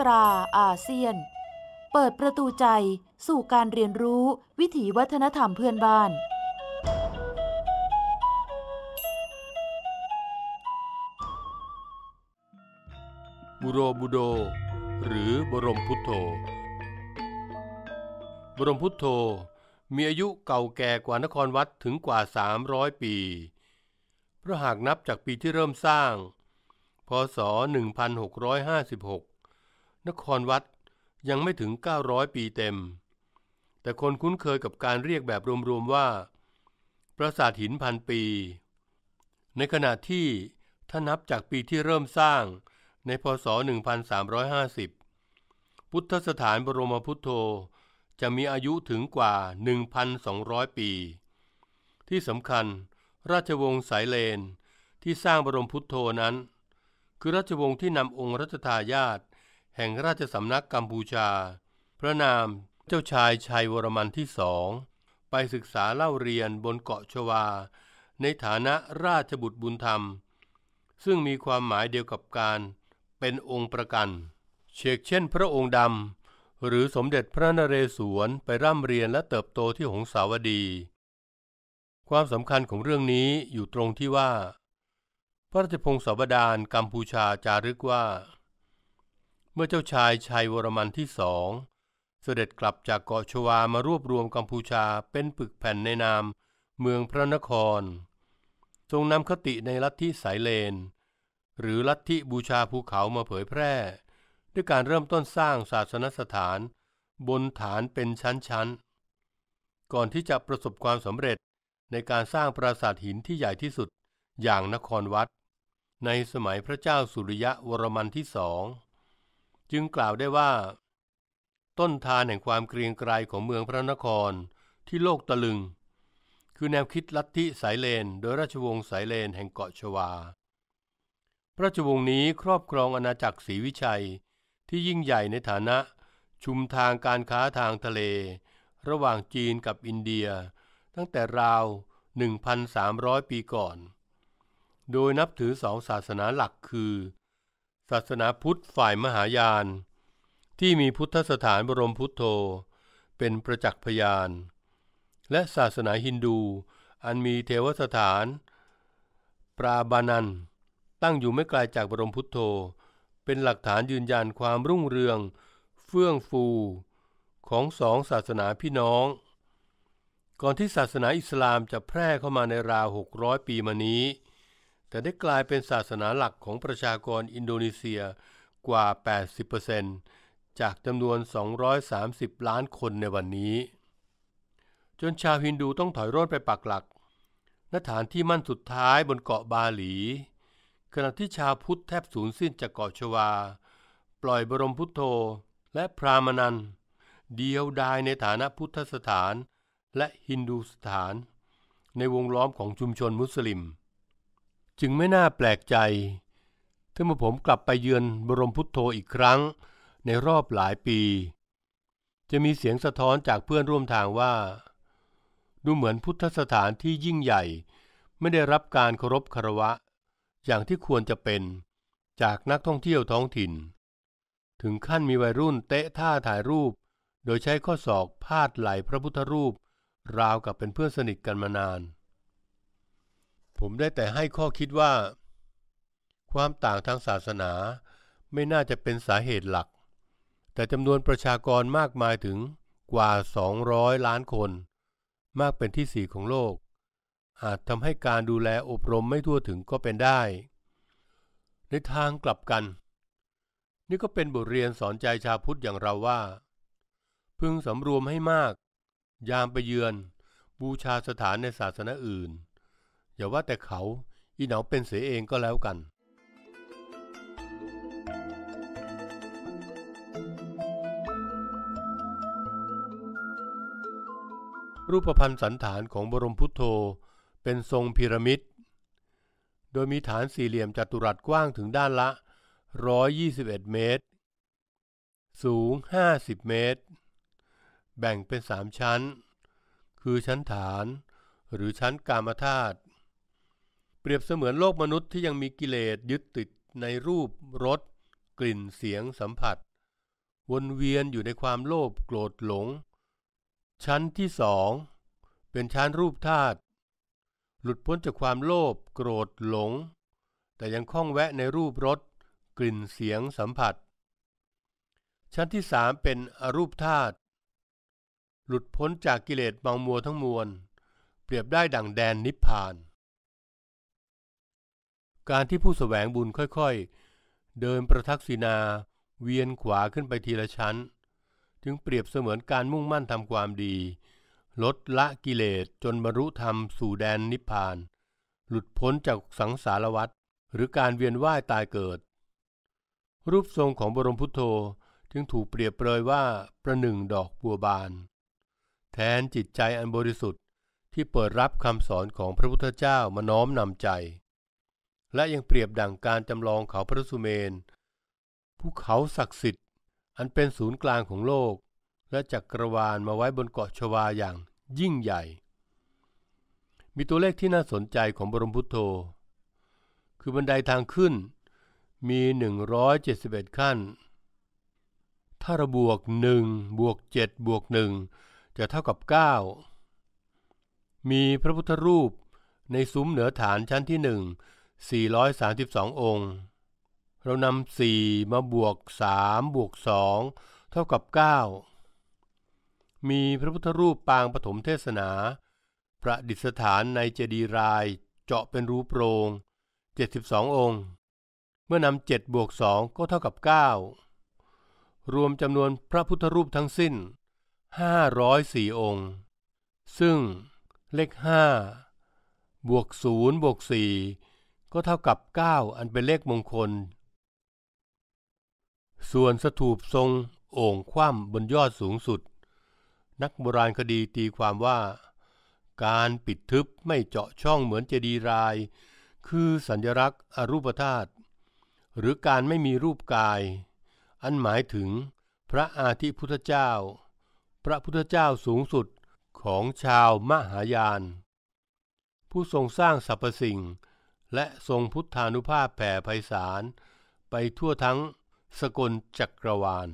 ตราอาเซียน เปิดประตูใจสู่การเรียนรู้วิถีวัฒนธรรมเพื่อนบ้าน บุโรบุโด หรือบรมพุทโธ บรมพุทโธ มีอายุเก่าแก่กว่านครวัด ถึงกว่า 300 ปี เพราะหากนับจากปีที่เริ่มสร้าง พศ 1656นครวัดยังไม่ถึง 900 ปีเต็ม แต่คนคุ้นเคยกับการเรียกแบบรวม ๆ ว่า ปราสาทหินพันปี ในขณะที่ถ้านับจากปีที่เริ่มสร้างในพศ 1350 พุทธสถานบรมพุทโธจะมีอายุถึงกว่า 1,200 ปี ที่สำคัญราชวงศ์สายเลนที่สร้างบรมพุทโธนั้น คือราชวงศ์ที่นำองค์รัชทายาทแห่งราชสำนักกัมพูชา พระนามเจ้าชายชัยวรมันที่สอง ไปศึกษาเล่าเรียนบนเกาะชวา ในฐานะราชบุตรบุญธรรม ซึ่งมีความหมายเดียวกับการเป็นองค์ประกันเชกเช่นพระองค์ดำ หรือสมเด็จพระนเรศวรไปร่ำเรียนและเติบโตที่หงสาวดี ความสำคัญของเรื่องนี้อยู่ตรงที่ว่า พระราชพงศาวดารกัมพูชาจารึกว่าเมื่อเจ้าชายชัยวรมันที่สอง เสด็จกลับจากเกาะชวามารวบรวมกัมพูชาเป็นปึกแผ่นในนามเมืองพระนครทรงนำคติในลัทธิสายเลน หรือลัทธิบูชาภูเขามาเผยแพร่ด้วยการเริ่มต้นสร้างศาสนสถานบนฐานเป็นชั้น ๆ ก่อนที่จะประสบความสำเร็จในการสร้างปราสาทหินที่ใหญ่ที่สุดอย่างนครวัด ในสมัยพระเจ้าสุริยะวรมันที่สองจึงกล่าวได้ว่าต้นทานแห่งความเกรียงไกรของเมืองพระนครที่โลกตะลึง คือแนวคิดลัทธิสายเลนโดยราชวงศ์สายเลนแห่งเกาะชวา พระราชวงศ์นี้ครอบครองอาณาจักรศรีวิชัยที่ยิ่งใหญ่ในฐานะชุมทางการค้าทางทะเลระหว่างจีนกับอินเดีย ตั้งแต่ราว 1,300 ปีก่อน โดยนับถือสองศาสนาหลักคือศาสนาพุทธฝ่ายมหายาน ที่มีพุทธสถานบรมพุทโธ เป็นประจักษ์พยาน และศาสนาฮินดูอันมีเทวสถานปราบานันตั้งอยู่ไม่ไกลาจากบรมพุทโธ เป็นหลักฐานยืนยันความรุ่งเรืองเฟื่องฟูของสองศาสนาพี่น้อง ก่อนที่ศาสนาอิสลามจะแพร่เข้ามาในราว 600 ปีมานี้แต่ได้กลายเป็นศาสนาหลักของประชากรอินโดนีเซียกว่า 80%จากจำนวน 230 ล้านคนในวันนี้ จนชาวฮินดูต้องถอยร่นไปปักหลักณฐานที่มั่นสุดท้ายบนเกาะบาหลี ขณะที่ชาวพุทธแทบสูญสิ้นจากเกาะชวา ปล่อยบรมพุทโธและพรามนันเดียวดายในฐานะพุทธสถานและฮินดูสถาน ในวงล้อมของชุมชนมุสลิมจึงไม่น่าแปลกใจที่เมื่อผมกลับไปเยือนบรมพุทโธอีกครั้งในรอบหลายปี จะมีเสียงสะท้อนจากเพื่อนร่วมทางว่า ดูเหมือนพุทธสถานที่ยิ่งใหญ่ไม่ได้รับการเคารพคารวะ อย่างที่ควรจะเป็นจากนักท่องเที่ยวท้องถิ่น ถึงขั้นมีวัยรุ่นเตะท่าถ่ายรูป โดยใช้ข้อศอกพาดไหลพระพุทธรูป ราวกับเป็นเพื่อนสนิทกันมานานผมได้แต่ให้ข้อคิดว่า ความต่างทางศาสนาไม่น่าจะเป็นสาเหตุหลัก แต่จำนวนประชากรมากมายถึงกว่า 200 ล้านคน มากเป็นที่สี่ของโลก อาจทำให้การดูแลอบรมไม่ทั่วถึงก็เป็นได้ ในทางกลับกัน นี่ก็เป็นบทเรียนสอนใจชาวพุทธอย่างเราว่า พึงสำรวมให้มาก ยามไปเยือน บูชาสถานในศาสนาอื่นอย่าว่าแต่เขาอีเหนาเป็นเสียเองก็แล้วกัน รูปพันธ์สันฐานของบรมพุทโธเป็นทรงพีระมิด โดยมีฐานสี่เหลี่ยมจัตุรัสกว้างถึงด้านละ 121 เมตร สูง 50 เมตร แบ่งเป็นสามชั้น คือชั้นฐาน หรือชั้นกามธาตุเปรียบเสมือนโลกมนุษย์ที่ยังมีกิเลสยึดติดในรูปรสกลิ่นเสียงสัมผัส วนเวียนอยู่ในความโลภโกรธหลง ชั้นที่สองเป็นชั้นรูปธาตุหลุดพ้นจากความโลภโกรธหลง แต่ยังคล้องแวะในรูปรสกลิ่นเสียงสัมผัส ชั้นที่สามเป็นอรูปธาตุหลุดพ้นจากกิเลสบางมัวทั้งมวล เปรียบได้ดั่งแดนนิพพานการที่ผู้สแสวงบุญค่อยๆ เดินประทักษิณาเวียนขวาขึ้นไปทีละชั้น จึงเปรียบเสมือนการมุ่งมั่นทำความดี ลดละกิเลสจนบรรลุธรรมสู่แดนนิพพาน หลุดพ้นจากสังสารวัฏหรือการเวียนว่ายตายเกิด รูปทรงของบรมพุทโธจึงถูกเปรียบเปรยว่าประหนึ่งดอกบัวบาน แทนจิตใจอันบริสุทธิ์ที่เปิดรับคำสอนของพระพุทธเจ้ามาน้อมนำใจและยังเปรียบดั่งการจำลองเขาพระสุเมนภูเขาศักดิ์สิทธิ์อันเป็นศูนย์กลางของโลก และจักกรวาลมาไว้บนเกาะชวาอย่างยิ่งใหญ่ มีตัวเลขที่น่าสนใจของบรมพุทโธ คือบันไดทางขึ้นมี 171 ขั้น ถ้าระบวก1บวก7บวก1จะเท่ากับ 9 มีพระพุทธรูปในซุ้มเหนือฐานชั้นที่หนึ่ง432 องค์ เรานำ 4 มาบวก 3 บวก2เท่ากับ 9 มีพระพุทธรูปปางปฐมเทศนา ประดิษฐานในเจดีย์รายเจาะเป็นรูปโปรง 72 องค์ เมื่อนำ7บวก2ก็เท่ากับ 9 รวมจำนวนพระพุทธรูปทั้งสิ้น 504 องค์ ซึ่งเลข5บวก0บวก4ก็เท่ากับ 9 อันเป็นเลขมงคล ส่วนสถูปทรงโอ่งคว่ำบนยอดสูงสุด นักโบราณคดีตีความว่า การปิดทึบไม่เจาะช่องเหมือนเจดีย์ราย คือสัญลักษณ์อรูปธาตุหรือการไม่มีรูปกาย อันหมายถึงพระอาทิพุทธเจ้า พระพุทธเจ้าสูงสุดของชาวมหายาน ผู้ทรงสร้างสรรพสิ่งและทรงพุทธานุภาพแผ่ไพศาล ไปทั่วทั้งสกลจักรวาล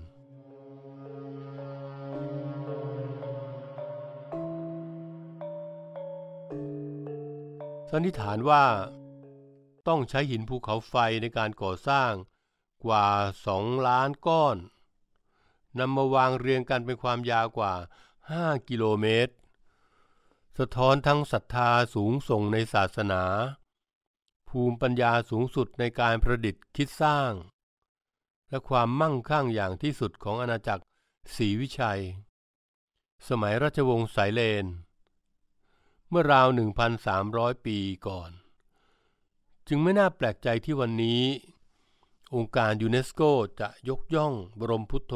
สันนิษฐานว่า ต้องใช้หินภูเขาไฟในการก่อสร้างกว่าสองล้านก้อน นำมาวางเรียงกันเป็นความยาวกว่า 5 กิโลเมตร สะท้อนทั้งศรัทธาสูงส่งในศาสนาภูมิปัญญาสูงสุดในการประดิษฐ์คิดสร้าง และความมั่งคั่งอย่างที่สุดของอาณาจักรศรีวิชัย สมัยราชวงศ์สายเลน เมื่อราว 1,300 ปีก่อน จึงไม่น่าแปลกใจที่วันนี้ องค์การยูเนสโกจะยกย่องบรมพุทโธ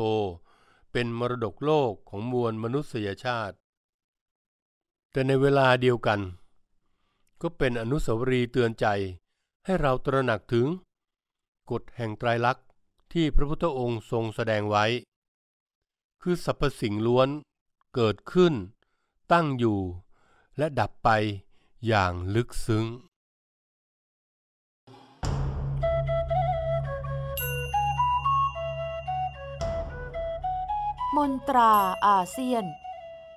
เป็นมรดกโลกของมวลมนุษยชาติ แต่ในเวลาเดียวกัน ก็เป็นอนุสาวรีย์เตือนใจให้เราตระหนักถึง กฎแห่งไตรลักษณ์ที่พระพุทธองค์ทรงแสดงไว้ คือสรรพสิ่งล้วน เกิดขึ้น ตั้งอยู่ และดับไปอย่างลึกซึ้ง มนตราอาเซียน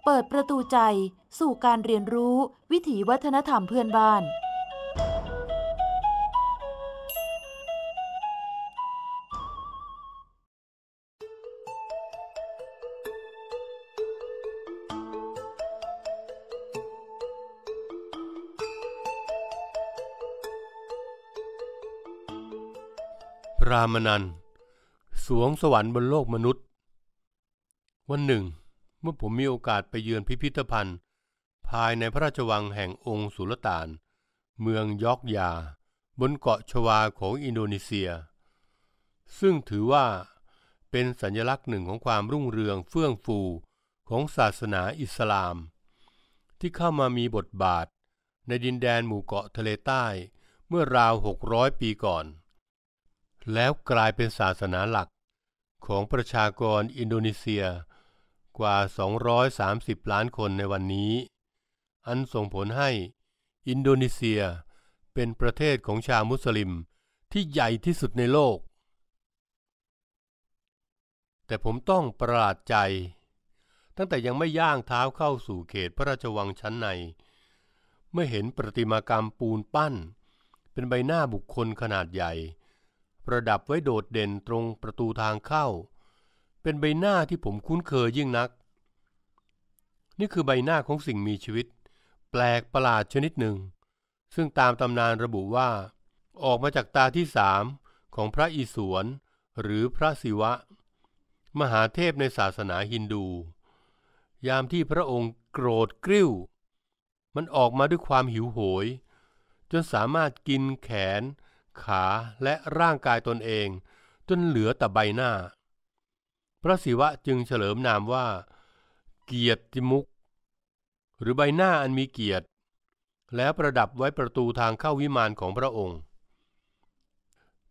เปิดประตูใจสู่การเรียนรู้วิถีวัฒนธรรมเพื่อนบ้านามนันสวงสวรรค์บนโลกมนุษย์ วันหนึ่ง เมื่อผมมีโอกาสไปเยือนพิพิธภัณฑ์ ภายในพระราชวังแห่งองค์สุลต่านเมืองยอกยาบนเกาะชวาของอินโดนีเซีย ซึ่งถือว่าเป็นสัญลักษณ์หนึ่งของความรุ่งเรืองเฟื่องฟูของศาสนาอิสลาม ที่เข้ามามีบทบาทในดินแดนหมู่เกาะทะเลใต้เมื่อราว600ปีก่อนแล้วกลายเป็นศาสนาหลักของประชากรอินโดนีเซียกว่า 230 ล้านคนในวันนี้ อันส่งผลให้ อินโดนีเซียเป็นประเทศของชาวมุสลิมที่ใหญ่ที่สุดในโลก แต่ผมต้องประหลาดใจ ตั้งแต่ยังไม่ย่างเท้าเข้าสู่เขตพระราชวังชั้นใน เมื่อเห็นประติมากรรมปูนปั้น เป็นใบหน้าบุคคลขนาดใหญ่ประดับไว้โดดเด่นตรงประตูทางเข้า เป็นใบหน้าที่ผมคุ้นเคยยิ่งนัก นี่คือใบหน้าของสิ่งมีชีวิต แปลกประหลาดชนิดหนึ่ง ซึ่งตามตำนานระบุว่า ออกมาจากตาที่สามของพระอิศวรหรือพระศิวะ มหาเทพในศาสนาฮินดู ยามที่พระองค์โกรธกริ้ว มันออกมาด้วยความหิวโหย จนสามารถกินแขนขาและร่างกายตนเองจนเหลือแต่ใบหน้า พระศิวะจึงเฉลิมนามว่า เกียรติมุก หรือใบหน้าอันมีเกียรติ แล้วประดับไว้ประตูทางเข้าวิมานของพระองค์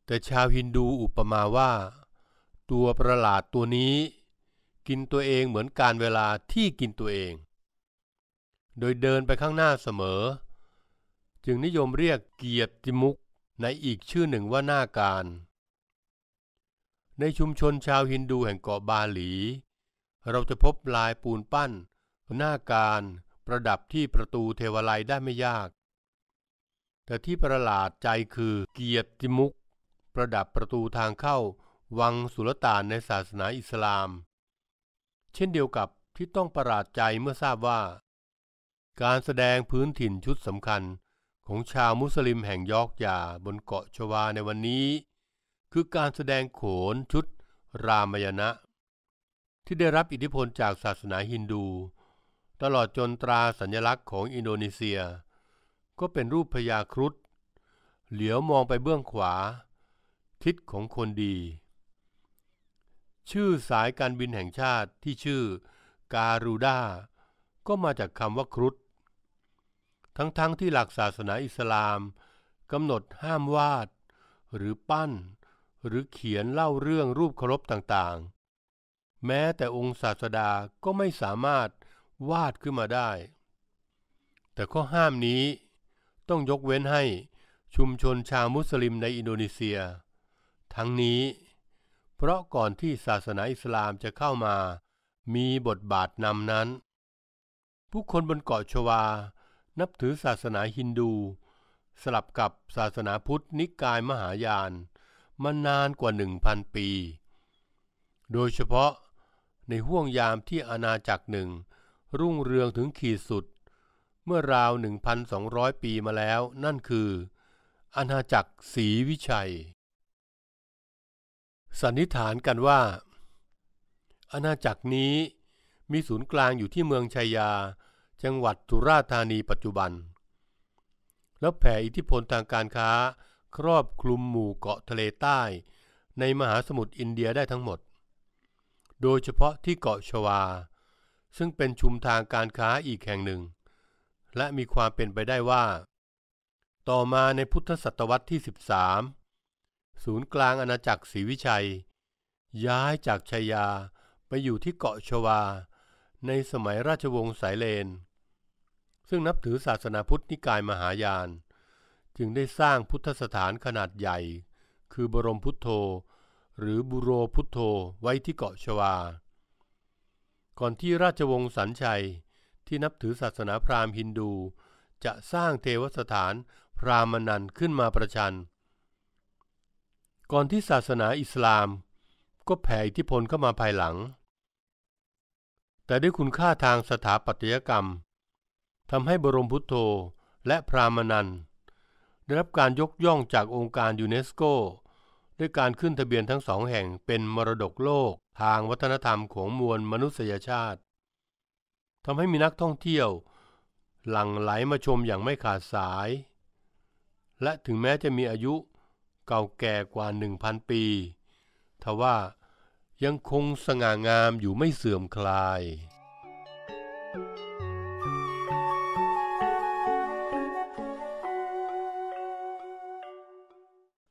แต่ชาวฮินดูอุปมาว่า ตัวประหลาดตัวนี้กินตัวเองเหมือนการเวลาที่กินตัวเอง โดยเดินไปข้างหน้าเสมอ จึงนิยมเรียกเกียรติมุกในอีกชื่อหนึ่งว่าหน้าการ ในชุมชนชาวฮินดูแห่งเกาะบาหลี เราจะพบลายปูนปั้น หน้าการประดับที่ประตูเทวไลได้ไม่ยาก แต่ที่ประหลาดใจคือเกียรติมุก ประดับประตูทางเข้าวังสุลต่านในศาสนาอิสลาม เช่นเดียวกับที่ต้องประหลาดใจเมื่อทราบว่า การแสดงพื้นถิ่นชุดสำคัญของชาวมุสลิมแห่งยอกยาบนเกาะชวาในวันนี้ คือการแสดงโขนชุดรามยณะ ที่ได้รับอิทธิพลจากศาสนาฮินดู ตลอดจนตราสัญลักษณ์ของอินโดนีเซีย ก็เป็นรูปพญาครุฑเหลียวมองไปเบื้องขวาทิศของคนดี ชื่อสายการบินแห่งชาติที่ชื่อการูด้าก็มาจากคำว่าครุฑทั้งๆทที่หลักศาสนาอิสลามกำหนดห้ามวาด หรือปั้นหรือเขียนเล่าเรื่องรูปเคารพต่างๆ แม้แต่องค์ศาสดาก็ไม่สามารถวาดขึ้นมาได้ แต่ข้อห้ามนี้ต้องยกเว้นให้ชุมชนชาวมุสลิมในอินโดนีเซีย ทั้งนี้ เพราะก่อนที่ศาสนาอิสลามจะเข้ามามีบทบาทนำนั้น ผู้คนบนเกาะชวานับถือศาสนาฮินดู สลับกับศาสนาพุทธนิกายมหายาน มานานกว่า 1,000 ปี โดยเฉพาะในห่วงยามที่อาณาจักรหนึ่ง รุ่งเรืองถึงขีดสุด เมื่อราว 1,200 ปีมาแล้ว นั่นคือ อาณาจักรศรีวิชัยสันนิษฐานกันว่า อาณาจักรนี้มีศูนย์กลางอยู่ที่เมืองชัยยาจังหวัดสุราษฎร์ธานีปัจจุบัน แล้วแผ่อิทธิพลทางการค้าครอบคลุมหมู่เกาะทะเลใต้ในมหาสมุทรอินเดียได้ทั้งหมด โดยเฉพาะที่เกาะชวา ซึ่งเป็นชุมทางการค้าอีกแห่งหนึ่ง และมีความเป็นไปได้ว่า ต่อมาในพุทธศตวรรษที่ 13 ศูนย์กลางอาณาจักรศรีวิชัย ย้ายจากชายาไปอยู่ที่เกาะชวาในสมัยราชวงศ์สายเลน ซึ่งนับถือศาสนาพุทธนิกายมหายาน จึงได้สร้างพุทธสถานขนาดใหญ่ คือบรมพุทโธ หรือบุโรพุทโธไว้ที่เกาะชวา ก่อนที่ราชวงศ์สันชัยที่นับถือศาสนาพราหมณ์ฮินดู จะสร้างเทวสถานพราหมณันขึ้นมาประชัน ก่อนที่ศาสนาอิสลามก็แผ่อิทธิพลเข้ามาภายหลังแต่ด้วยคุณค่าทางสถาปัตยกรรมทำให้บรมพุทโธและพรามนันได้รับการยกย่องจากองค์การยูเนสโก ด้วยการขึ้นทะเบียนทั้งสองแห่งเป็นมรดกโลกทางวัฒนธรรมของมวลมนุษยชาติทำให้มีนักท่องเที่ยว หลั่งไหลมาชมอย่างไม่ขาดสาย และถึงแม้จะมีอายุเก่าแก่กว่า 1,000 ปีทว่ายังคงสง่างามอยู่ไม่เสื่อมคลาย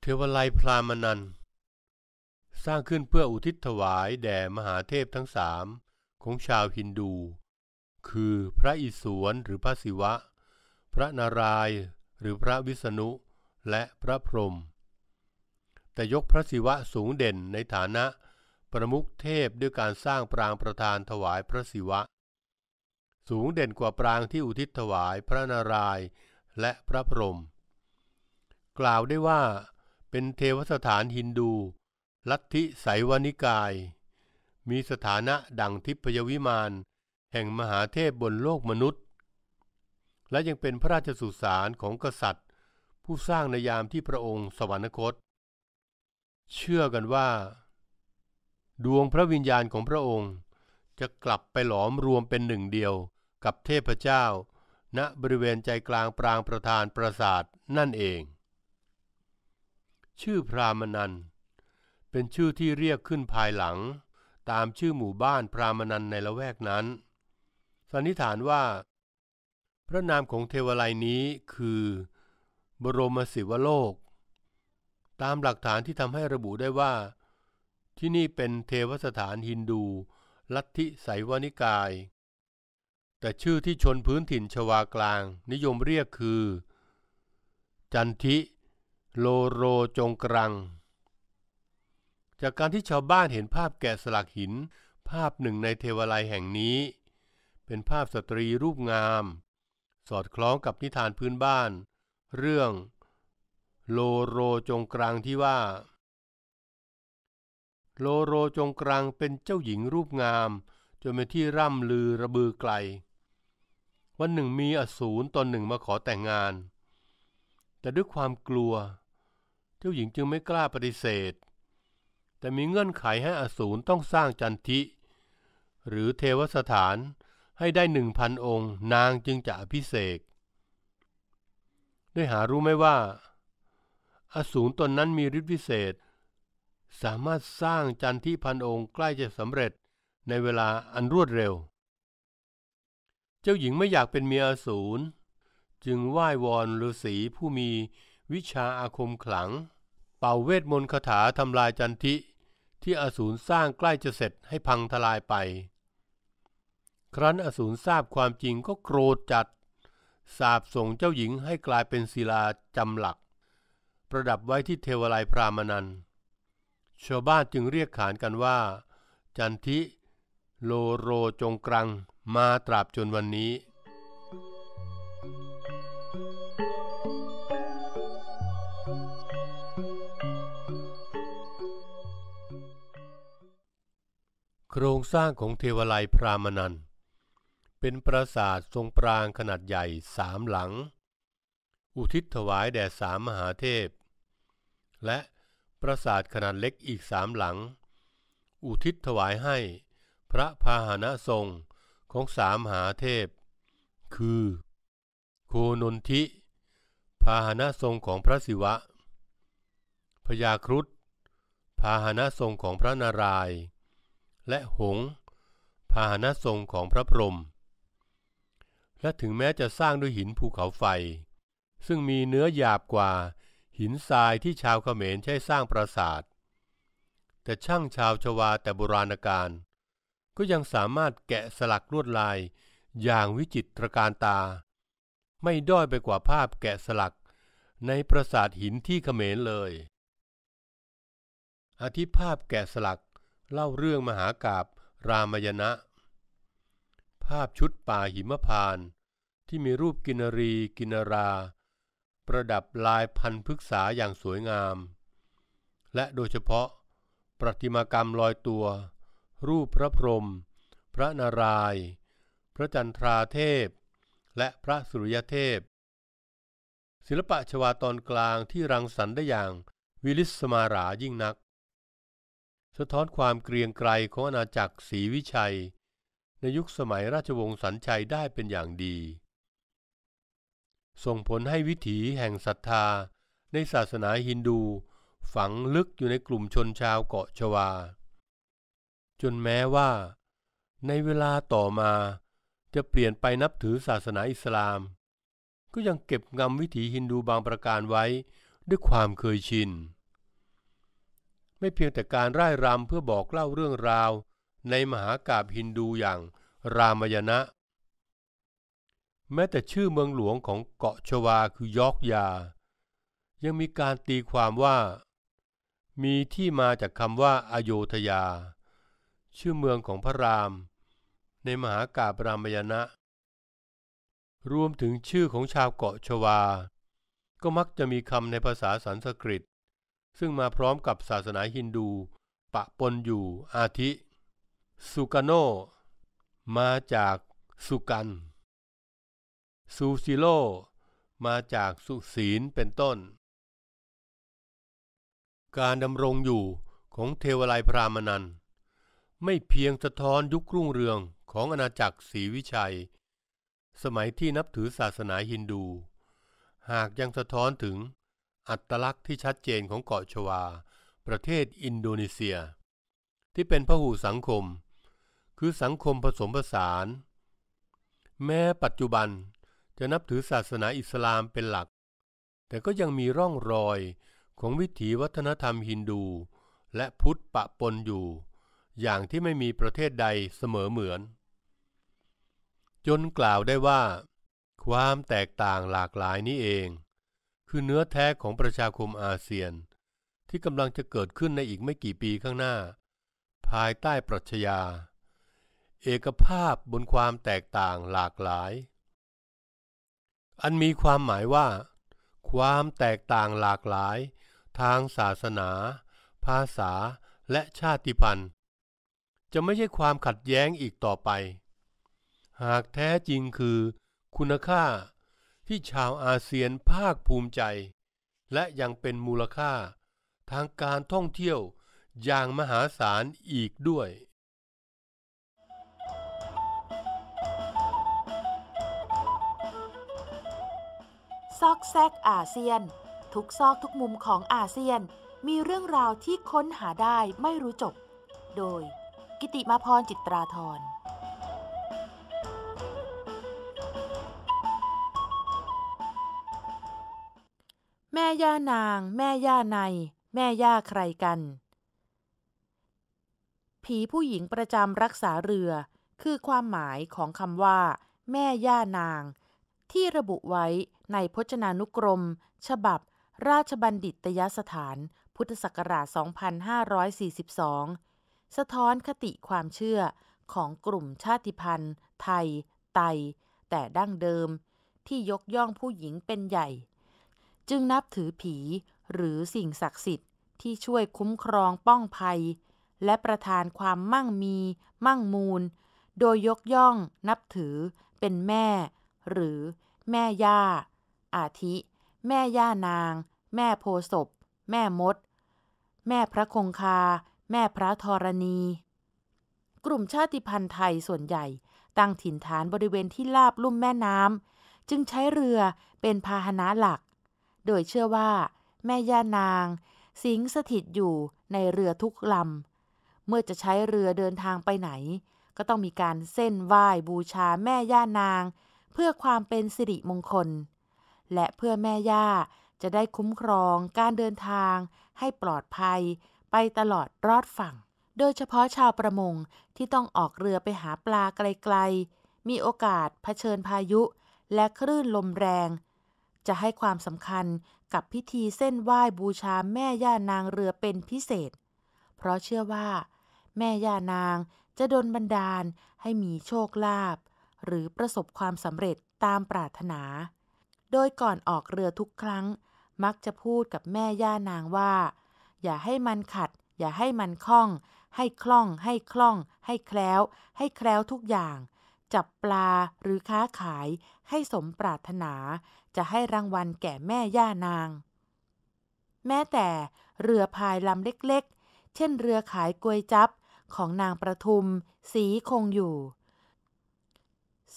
เทวไลพรามนันสร้างขึ้นเพื่ออุทิศถวายแด่มหาเทพทั้งสามของชาวฮินดู คือพระอิศวรหรือพระศิวะ พระนารายณ์หรือพระวิษณุ และพระพรหม แต่ยกพระศิวะสูงเด่นในฐานะประมุขเทพด้วยการสร้างปรางประธานถวายพระศิวะ สูงเด่นกว่าปรางที่อุทิศถวายพระนารายณ์และพระพรหมกล่าวได้ว่าเป็นเทวสถานฮินดู ลัทธิไสวนิกาย มีสถานะดังทิพยวิมานแห่งมหาเทพบนโลกมนุษย์ และยังเป็นพระราชสุสานของกษัตริย์ ผู้สร้างในยามที่พระองค์สวรรคต เชื่อกันว่าดวงพระวิญญาณของพระองค์ จะกลับไปหลอมรวมเป็นหนึ่งเดียวกับเทพเจ้า ณบริเวณใจกลางปรางประธานปราสาทนั่นเอง ชื่อพรามนัน เป็นชื่อที่เรียกขึ้นภายหลัง ตามชื่อหมู่บ้านพรามนันในละแวกนั้นสันนิษฐานว่า พระนามของเทวไลนี้คือบรมศิวโลก ตามหลักฐานที่ทำให้ระบุได้ว่าที่นี่เป็นเทวสถานฮินดู ลัทธิไสวนิกาย แต่ชื่อที่ชนพื้นถิ่นชวากลาง นิยมเรียกคือ จันทิ โลโรจงกรัง จากการที่ชาวบ้านเห็นภาพแกะสลักหิน ภาพหนึ่งในเทวาลัยแห่งนี้ เป็นภาพสตรีรูปงาม สอดคล้องกับนิทานพื้นบ้าน เรื่อง โลโรจงกรังที่ว่าโลโรจงกรังเป็นเจ้าหญิงรูปงามจนเป็นที่ร่ำลือระบือไกล วันหนึ่งมีอสูรตนหนึ่งมาขอแต่งงาน แต่ด้วยความกลัวเจ้าหญิงจึงไม่กล้าปฏิเสธ แต่มีเงื่อนไขให้อสูรต้องสร้างจันทิ หรือเทวสถานให้ได้หนึ่งพันองค์ นางจึงจะอภิเษกด้วยหารู้ไม่ว่าอสูรตนนั้นมีฤทธิ์พิเศษสามารถสร้างจันทิพันองค์ใกล้จะสำเร็จในเวลาอันรวดเร็ว เจ้าหญิงไม่อยากเป็นเมียอสูรจึงไหว้วอนฤาษีผู้มีวิชาอาคมขลัง เป่าเวทมนต์คาถาทำลายจันทิที่อสูรสร้างใกล้จะเสร็จให้พังทลายไป ครั้นอสูรทราบความจริงก็โกรธจัดสาบส่งเจ้าหญิงให้กลายเป็นศิลาจำหลัก ประดับไว้ที่เทวไลพรามนันท์ชาวบ้านจึงเรียกขานกันว่า จันทิโลโรจงกรังมาตราบจนวันนี้ โครงสร้างของเทวไลพรามนัน เป็นปราสาททรงปรางขนาดใหญ่สามหลัง อุทิศถวายแด่สามมหาเทพ และปราสาทขนาดเล็กอีกสามหลัง อุทิศถวายให้ พระพาหนะทรงของสามหาเทพ คือโคนนทิพาหนะทรงของพระศิวะพยาครุฑพาหนะทรงของพระนารายณ์และหงพาหนะทรงของพระพรหมและถึงแม้จะสร้างด้วยหินภูเขาไฟ ซึ่งมีเนื้อหยาบกว่าหินทรายที่ชาวเขมรใช้สร้างปราสาท แต่ช่างชาวชวาแต่โบราณกาลก็ยังสามารถแกะสลักลวดลายอย่างวิจิตรการตา ไม่ด้อยไปกว่าภาพแกะสลักในปราสาทหินที่เขมรเลยอธิภาพแกะสลักเล่าเรื่องมหากาบรามยณะ ภาพชุดป่าหิมพานที่มีรูปกินรีกินราประดับลายพันพฤกษาอย่างสวยงาม และโดยเฉพาะประติมากรรมลอยตัว รูปพระพรหมพระนารายณ์พระจันทราเทพ และพระสุริยเทพ ศิลปะชวาตอนกลางที่รังสรรค์ได้อย่าง วิลิสมารายิ่งนัก สะท้อนความเกรียงไกรของอาณาจักรศรีวิชัย ในยุคสมัยราชวงศ์สันชัยได้เป็นอย่างดีส่งผลให้วิถีแห่งศรัทธาในศาสนาฮินดูฝังลึกอยู่ในกลุ่มชนชาวเกาะชวา จนแม้ว่าในเวลาต่อมาจะเปลี่ยนไปนับถือศาสนาอิสลาม ก็ยังเก็บงำวิถีฮินดูบางประการไว้ด้วยความเคยชิน ไม่เพียงแต่การร่ายรำเพื่อบอกเล่าเรื่องราวในมหากาบฮินดูอย่างรามยณะแม้แต่ชื่อเมืองหลวงของเกาะชวาคือยอกยา ยังมีการตีความว่ามีที่มาจากคำว่าอโยธยา ชื่อเมืองของพระรามในมหากาบรามยนะรวมถึงชื่อของชาวเกาะชวา ก็มักจะมีคำในภาษาสันสกฤต ซึ่งมาพร้อมกับศาสนาฮินดูปะปนอยู่อาทิ สุกาโน มาจากสุกันซูซิโลมาจากสุศีลเป็นต้น การดำรงอยู่ของเทวไลพรามนันไม่เพียงสะท้อนยุครุ่งเรืองของอาณาจักรศรีวิชัย สมัยที่นับถือศาสนาฮินดู หากยังสะท้อนถึงอัตลักษณ์ที่ชัดเจนของเกาะชวา ประเทศอินโดนีเซีย ที่เป็นพหูสังคม คือสังคมผสมผสาน แม้ปัจจุบันจะนับถือศาสนาอิสลามเป็นหลัก แต่ก็ยังมีร่องรอยของวิถีวัฒนธรรมฮินดูและพุทธปะปนอยู่ อย่างที่ไม่มีประเทศใดเสมอเหมือน จนกล่าวได้ว่า ความแตกต่างหลากหลายนี้เอง คือเนื้อแท้ของประชาคมอาเซียน ที่กำลังจะเกิดขึ้นในอีกไม่กี่ปีข้างหน้า ภายใต้ปรัชญาเอกภาพบนความแตกต่างหลากหลายอันมีความหมายว่า ความแตกต่างหลากหลายทางศาสนา ภาษาและชาติพันธุ์จะไม่ใช่ความขัดแย้งอีกต่อไป หากแท้จริงคือคุณค่าที่ชาวอาเซียนภาคภูมิใจ และยังเป็นมูลค่า ทางการท่องเที่ยวอย่างมหาศาลอีกด้วยซอกแซกอาเซียน ทุกซอกทุกมุมของอาเซียนมีเรื่องราวที่ค้นหาได้ไม่รู้จบ โดย กิติมาพรจิตราธรแม่ย่านาง แม่ย่าในแม่ย่าใครกัน ผีผู้หญิงประจำรักษาเรือ คือความหมายของคำว่า แม่ย่านางที่ระบุไว้ในพจนานุกรม ฉบับราชบัณฑิตยสถาน พุทธศักราช 2542 สะท้อนคติความเชื่อของกลุ่มชาติพันธุ์ ไทย ไต แต่ดั้งเดิมที่ยกย่องผู้หญิงเป็นใหญ่ จึงนับถือผีหรือสิ่งศักดิ์สิทธิ์ที่ช่วยคุ้มครองป้องภัย และประทานความมั่งมี มั่งมูล โดยยกย่อง นับถือเป็นแม่หรือแม่ย่าอาทิ แม่ย่านาง แม่โพศพแม่มด แม่พระคงคา แม่พระธรณี กลุ่มชาติพันธุ์ไทยส่วนใหญ่ตั้งถิ่นฐานบริเวณที่ลาบลุ่มแม่น้ำจึงใช้เรือเป็นพาหนะหลัก โดยเชื่อว่า แม่ย่านาง สิงสถิตอยู่ในเรือทุกลำเมื่อจะใช้เรือเดินทางไปไหน ก็ต้องมีการเส้นไหว้บูชา แม่ย่านางเพื่อความเป็นสิริมงคล และเพื่อแม่ย่า จะได้คุ้มครองการเดินทาง ให้ปลอดภัยไปตลอดรอดฝั่ง โดยเฉพาะชาวประมงที่ต้องออกเรือไปหาปลาไกลๆ มีโอกาสเผชิญพายุและคลื่นลมแรง จะให้ความสำคัญกับพิธีเส้นไหว้บูชาแม่ย่านางเรือเป็นพิเศษ เพราะเชื่อว่า แม่ย่านางจะดนบันดาลให้มีโชคลาภหรือประสบความสำเร็จตามปรารถนา โดยก่อนออกเรือทุกครั้ง มักจะพูดกับแม่ย่านางว่า อย่าให้มันขัด อย่าให้มันคล่อง ให้คล่อง ให้คล่อง ให้แคล้ว ให้แคล้วทุกอย่าง จับปลาหรือค้าขาย ให้สมปรารถนา จะให้รางวัลแก่แม่ย่านาง แม้แต่เรือพายลำเล็ก ๆ เช่นเรือขายกวยจับของนางประทุม สีคงอยู่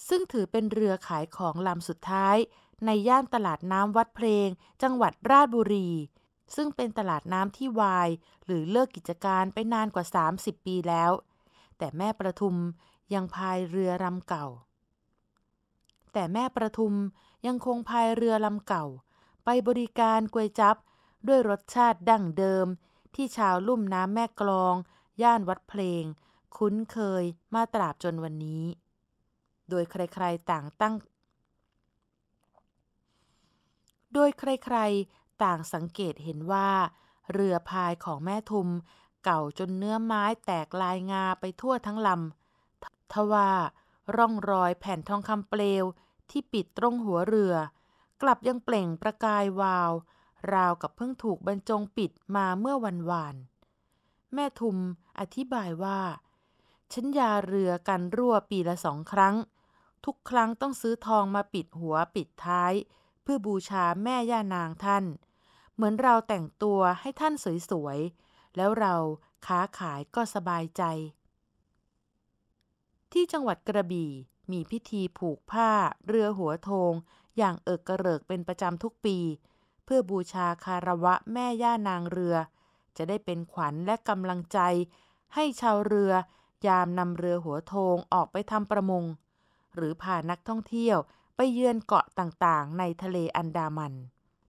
ซึ่งถือเป็นเรือขายของลำสุดท้ายในย่านตลาดน้ำวัดเพลง จังหวัดราชบุรี ซึ่งเป็นตลาดน้ำที่วายหรือเลิกกิจการไปนานกว่า 30 ปีแล้ว แต่แม่ประทุมยังพายเรือลำเก่า แต่แม่ประทุมยังคงพายเรือลำเก่า ไปบริการกวยจับด้วยรสชาติดั้งเดิม ที่ชาวลุ่มน้ำแม่กลองย่านวัดเพลง คุ้นเคยมาตราบจนวันนี้โดยใครๆต่างตั้ง โดยใคร ๆ ต่างสังเกตเห็นว่า เรือพายของแม่ทุมเก่าจนเนื้อไม้แตกลายงาไปทั่วทั้งลำทว่า ร่องรอยแผ่นทองคำเปลวที่ปิดตรงหัวเรือ กลับยังเปล่งประกายวาว ราวกับเพิ่งถูกบรรจงปิดมาเมื่อวันวานแม่ทุมอธิบายว่า ฉันยาเรือกันรั่วปีละสองครั้งทุกครั้งต้องซื้อทองมาปิดหัวปิดท้าย เพื่อบูชาแม่ย่านางท่าน เหมือนเราแต่งตัวให้ท่านสวยๆแล้วเราค้าขายก็สบายใจ ที่จังหวัดกระบี่มีพิธีผูกผ้าเรือหัวธงอย่างเอิกกระเริกเป็นประจำทุกปี เพื่อบูชาคารวะแม่ย่านางเรือ จะได้เป็นขวัญและกำลังใจ ให้ชาวเรือ ยามนำเรือหัวธงออกไปทำประมงหรือพานักท่องเที่ยวไปเยือนเกาะต่างๆ ในทะเลอันดามัน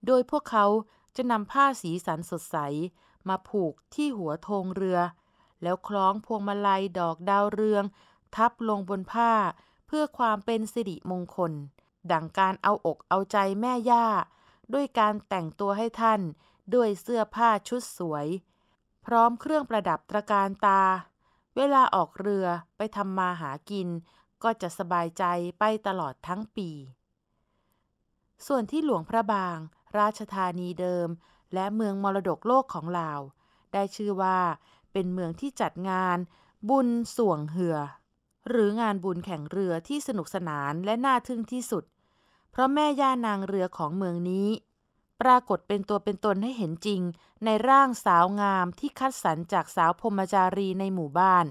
โดยพวกเขาจะนำผ้าสีสันสดใส มาผูกที่หัวธงเรือ แล้วคล้องพวงมาลัยดอกดาวเรือง ทับลงบนผ้าเพื่อความเป็นสิริมงคล ดังการเอาอกเอาใจแม่ย่าด้วยการแต่งตัวให้ท่าน ด้วยเสื้อผ้าชุดสวย พร้อมเครื่องประดับตระการตา เวลาออกเรือไปทำมาหากินก็จะสบายใจไปตลอดทั้งปี ส่วนที่หลวงพระบาง ราชธานีเดิม และเมืองมรดกโลกของลาว ได้ชื่อว่า เป็นเมืองที่จัดงาน บุญส่วงเหือ หรืองานบุญแข่งเรือที่สนุกสนานและน่าทึ่งที่สุด เพราะแม่ย่านางเรือของเมืองนี้ ปรากฏเป็นตัวเป็นตนให้เห็นจริง ในร่างสาวงามที่คัดสรรจากสาวพมจารีในหมู่บ้าน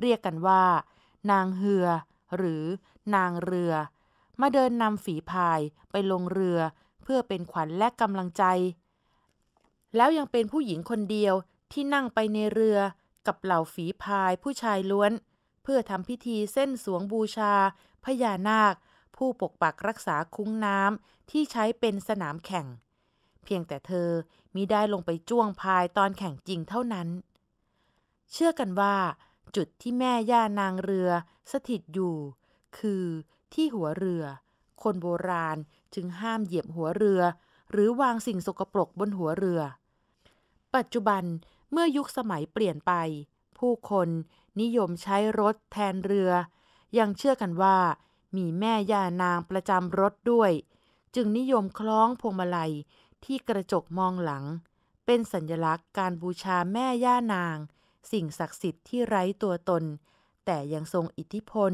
เรียกกันว่า นางเหือหรือนางเรือ มาเดินนำฝีพายไปลงเรือ เพื่อเป็นขวัญและกำลังใจ แล้วยังเป็นผู้หญิงคนเดียวที่นั่งไปในเรือกับเหล่าฝีพายผู้ชายล้วน เพื่อทำพิธีเส้นสวงบูชา พญานาค ผู้ปกปักรักษาคุ้งน้ำที่ใช้เป็นสนามแข่ง เพียงแต่เธอมิได้ลงไปจ้วงพายตอนแข่งจริงเท่านั้น เชื่อกันว่าจุดที่แม่ย่านางเรือสถิตอยู่ คือที่หัวเรือ คนโบราณจึงห้ามเหยียบหัวเรือ หรือวางสิ่งสกปรกบนหัวเรือ ปัจจุบันเมื่อยุคสมัยเปลี่ยนไป ผู้คนนิยมใช้รถแทนเรือ ยังเชื่อกันว่ามีแม่ย่านางประจำรถด้วย จึงนิยมคล้องพวงมาลัยที่กระจกมองหลัง เป็นสัญลักษณ์การบูชาแม่ย่านางสิ่งศักดิ์สิทธิ์ที่ไร้ตัวตน แต่ยังทรงอิทธิพล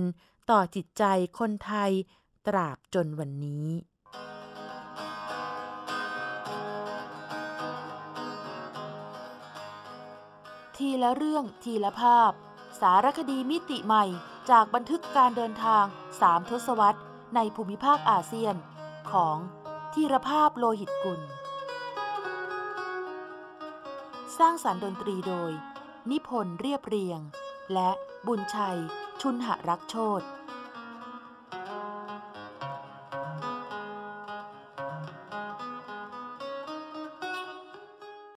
ต่อจิตใจคนไทย ตราบจนวันนี้ ทีละเรื่องทีละภาพ สารคดีมิติใหม่จากบันทึกการเดินทางสามทศวรรษในภูมิภาคอาเซียน ของ ทีรภาพโลหิตกุลสร้างสารรค์ดนตรีโดยนิพนธ์เรียบเรียง และบุญชัย ชุนหรักโชต